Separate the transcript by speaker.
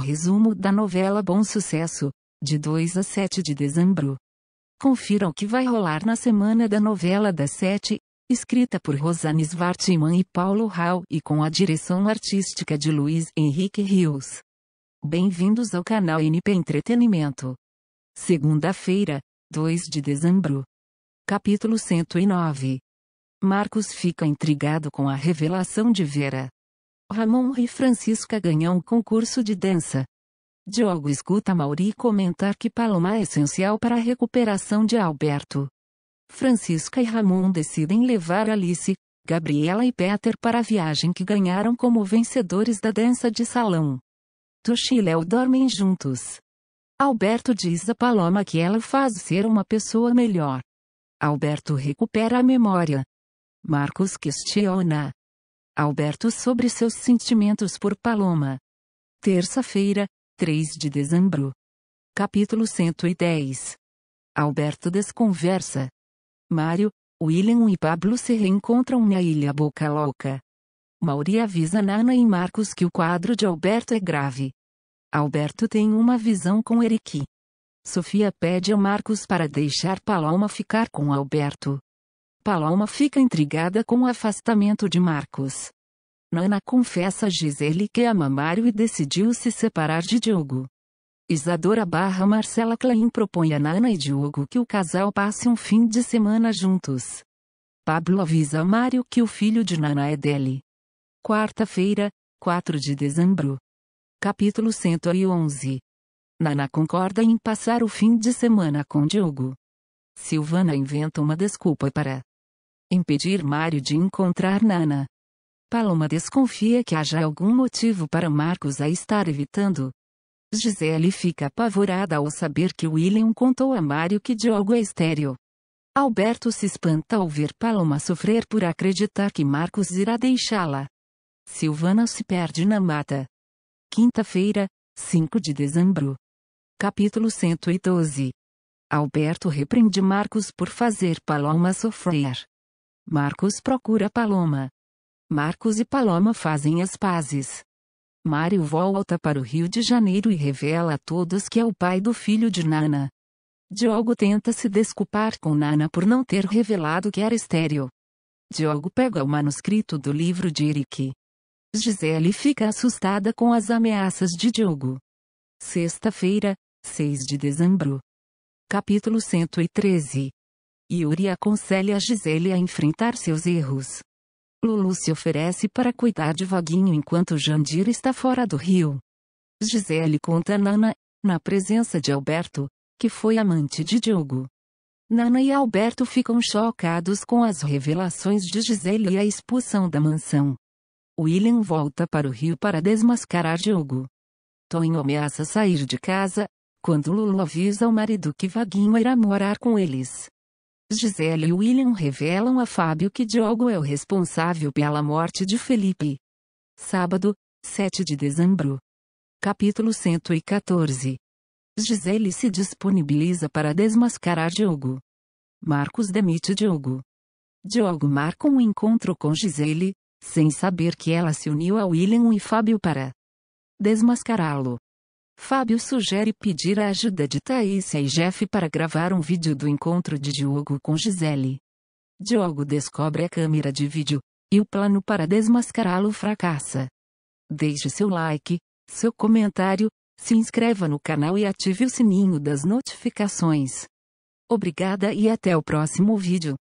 Speaker 1: resumo da novela Bom Sucesso, de 2 a 7 de dezembro. Confira o que vai rolar na semana da novela das 7, escrita por Rosane Svartman e Paulo Rau e com a direção artística de Luiz Henrique Rios. Bem-vindos ao canal NP Entretenimento. Segunda-feira, 2 de dezembro. Capítulo 109. Marcos fica intrigado com a revelação de Vera. Ramon e Francisca ganham concurso de dança. Diogo escuta Mauri comentar que Paloma é essencial para a recuperação de Alberto. Francisca e Ramon decidem levar Alice, Gabriela e Peter para a viagem que ganharam como vencedores da dança de salão. Tuxi e Léo dormem juntos. Alberto diz a Paloma que ela faz ser uma pessoa melhor. Alberto recupera a memória. Marcos questiona. Alberto sobre seus sentimentos por Paloma. Terça-feira, 3 de dezembro. Capítulo 110. Alberto desconversa. Mário, William e Pablo se reencontram na Ilha Boca Louca. Mauri avisa Nana e Marcos que o quadro de Alberto é grave. Alberto tem uma visão com Eric. Sofia pede a Marcos para deixar Paloma ficar com Alberto. Paloma fica intrigada com o afastamento de Marcos. Nana confessa a Gisele que ama Mário e decidiu se separar de Diogo. Isadora barra Marcela Klein propõe a Nana e Diogo que o casal passe um fim de semana juntos. Pablo avisa Mário que o filho de Nana é dele. Quarta-feira, 4 de dezembro. Capítulo 111. Nana concorda em passar o fim de semana com Diogo. Silvana inventa uma desculpa para impedir Mário de encontrar Nana. Paloma desconfia que haja algum motivo para Marcos a estar evitando. Gisele fica apavorada ao saber que William contou a Mário que Diogo é estéreo. Alberto se espanta ao ver Paloma sofrer por acreditar que Marcos irá deixá-la. Silvana se perde na mata. Quinta-feira, 5 de dezembro. Capítulo 112 Alberto repreende Marcos por fazer Paloma sofrer. Marcos procura Paloma. Marcos e Paloma fazem as pazes. Mário volta para o Rio de Janeiro e revela a todos que é o pai do filho de Nana. Diogo tenta se desculpar com Nana por não ter revelado que era estéreo. Diogo pega o manuscrito do livro de Eric. Gisele fica assustada com as ameaças de Diogo. Sexta-feira, 6 de dezembro. Capítulo 113 Yuri aconselha Gisele a enfrentar seus erros. Lulu se oferece para cuidar de Vaguinho enquanto Jandir está fora do rio. Gisele conta a Nana, na presença de Alberto, que foi amante de Diogo. Nana e Alberto ficam chocados com as revelações de Gisele e a expulsão da mansão. William volta para o rio para desmascarar Diogo. Tonho ameaça sair de casa, quando Lulu avisa o marido que Vaguinho irá morar com eles. Gisele e William revelam a Fábio que Diogo é o responsável pela morte de Felipe. Sábado, 7 de dezembro. Capítulo 114. Gisele se disponibiliza para desmascarar Diogo. Marcos demite Diogo. Diogo marca um encontro com Gisele, sem saber que ela se uniu a William e Fábio para desmascará-lo. Fábio sugere pedir a ajuda de Thaís e Jeff para gravar um vídeo do encontro de Diogo com Gisele. Diogo descobre a câmera de vídeo, e o plano para desmascará-lo fracassa. Deixe seu like, seu comentário, se inscreva no canal e ative o sininho das notificações. Obrigada e até o próximo vídeo.